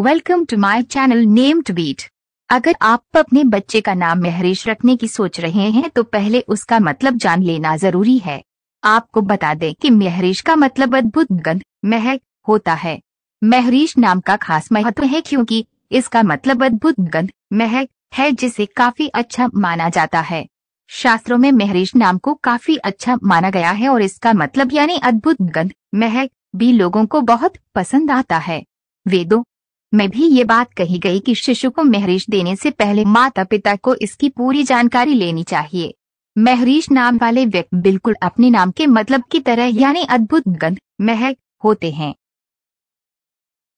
welcome to my channel name to beat अगर आप अपने बच्चे का नाम महरेश रखने की सोच रहे हैं तो पहले उसका मतलब जान लेना जरूरी है आपको बता दें कि महरेश का मतलब अद्भुत गंध महक होता है महरीश नाम का खास महत्व है क्योंकि इसका मतलब अद्भुत गंध महक है जिसे काफी अच्छा माना जाता है शास्त्रों में महरीश नाम को काफी अच्छा माना गया है और इसका मतलब यानी अद्भुत गंध महक भी लोगों को बहुत पसंद आता है वेदों में भी ये बात कही गई कि शिशु को महरीश देने से पहले माता पिता को इसकी पूरी जानकारी लेनी चाहिए महरीश नाम वाले व्यक्ति बिल्कुल अपने नाम के मतलब की तरह यानी अद्भुत गंध महक होते हैं